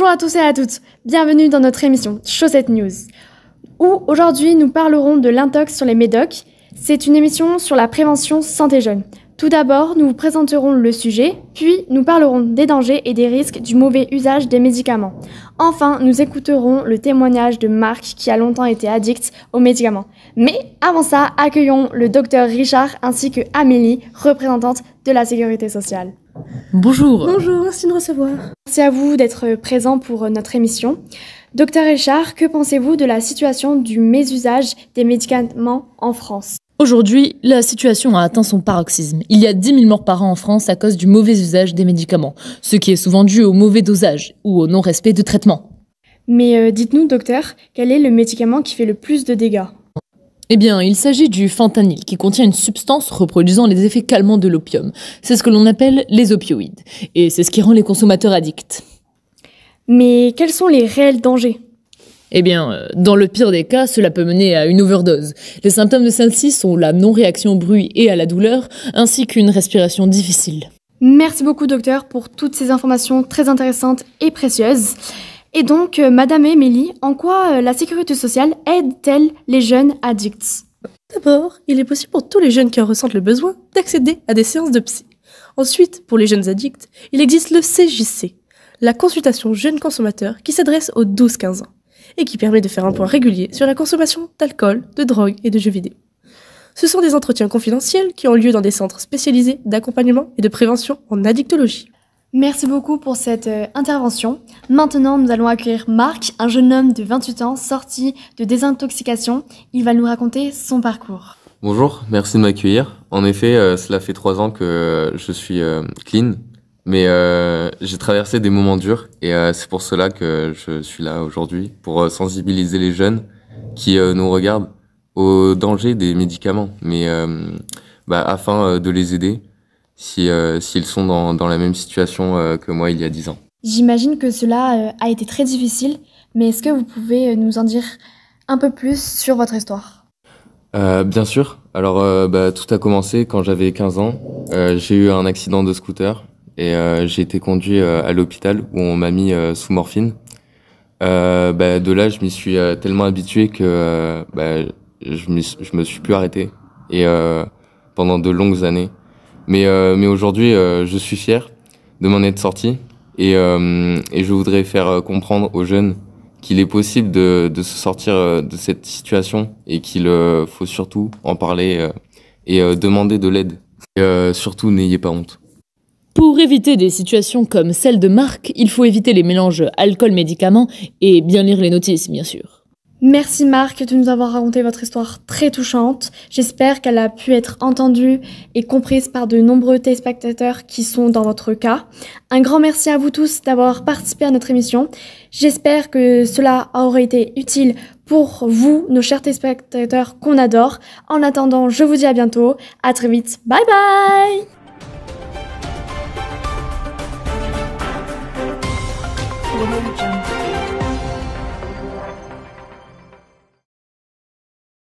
Bonjour à tous et à toutes, bienvenue dans notre émission Chaussette News, où aujourd'hui nous parlerons de l'intox sur les médocs. C'est une émission sur la prévention santé jeune. Tout d'abord, nous vous présenterons le sujet, puis nous parlerons des dangers et des risques du mauvais usage des médicaments. Enfin, nous écouterons le témoignage de Marc qui a longtemps été addict aux médicaments. Mais avant ça, accueillons le docteur Richard ainsi que Amélie, représentante de la sécurité sociale. Bonjour. Bonjour, merci de recevoir. Merci à vous d'être présent pour notre émission. Docteur Richard, que pensez-vous de la situation du mésusage des médicaments en France Aujourd'hui, la situation a atteint son paroxysme. Il y a 10 000 morts par an en France à cause du mauvais usage des médicaments, ce qui est souvent dû au mauvais dosage ou au non-respect de traitement. Mais euh, dites-nous, docteur, quel est le médicament qui fait le plus de dégâts eh bien, il s'agit du fentanyl, qui contient une substance reproduisant les effets calmants de l'opium. C'est ce que l'on appelle les opioïdes, et c'est ce qui rend les consommateurs addicts. Mais quels sont les réels dangers eh bien, euh, dans le pire des cas, cela peut mener à une overdose. Les symptômes de celle-ci sont la non-réaction au bruit et à la douleur, ainsi qu'une respiration difficile. Merci beaucoup, docteur, pour toutes ces informations très intéressantes et précieuses. Et donc, euh, Madame Émilie, en quoi euh, la sécurité sociale aide-t-elle les jeunes addicts D'abord, il est possible pour tous les jeunes qui en ressentent le besoin d'accéder à des séances de psy. Ensuite, pour les jeunes addicts, il existe le CJC, la consultation jeunes consommateurs qui s'adresse aux 12-15 ans et qui permet de faire un point régulier sur la consommation d'alcool, de drogue et de jeux vidéo. Ce sont des entretiens confidentiels qui ont lieu dans des centres spécialisés d'accompagnement et de prévention en addictologie. Merci beaucoup pour cette euh, intervention. Maintenant, nous allons accueillir Marc, un jeune homme de 28 ans sorti de désintoxication. Il va nous raconter son parcours. Bonjour, merci de m'accueillir. En effet, euh, cela fait trois ans que je suis euh, clean, mais j'ai traversé des moments durs et c'est pour cela que je suis là aujourd'hui, pour sensibiliser les jeunes qui nous regardent au danger des médicaments, mais bah, afin de les aider si, euh, s'ils sont dans, dans, la même situation euh, que moi il y a dix ans. J'imagine que cela euh, a été très difficile, mais est-ce que vous pouvez nous en dire un peu plus sur votre histoire Bien sûr. Alors bah, tout a commencé quand j'avais 15 ans. j'ai eu un accident de scooter et j'ai été conduit à l'hôpital où on m'a mis sous morphine. Bah, de là, je m'y suis tellement habitué que bah, je, je me suis plus arrêté. Et pendant de longues années, euh, mais, aujourd'hui, euh, je suis fier de m'en être sorti et, euh, je voudrais faire comprendre aux jeunes qu'il est possible de, de, se sortir de cette situation et qu'il faut surtout en parler et demander de l'aide. Et surtout, n'ayez pas honte. Pour éviter des situations comme celle de Marc, il faut éviter les mélanges alcool-médicaments et bien lire les notices, bien sûr. Merci Marc de nous avoir raconté votre histoire très touchante. J'espère qu'elle a pu être entendue et comprise par de nombreux téléspectateurs qui sont dans votre cas. Un grand merci à vous tous d'avoir participé à notre émission. J'espère que cela aura été utile pour vous, nos chers téléspectateurs qu'on adore. En attendant, je vous dis à bientôt. À très vite. Bye bye!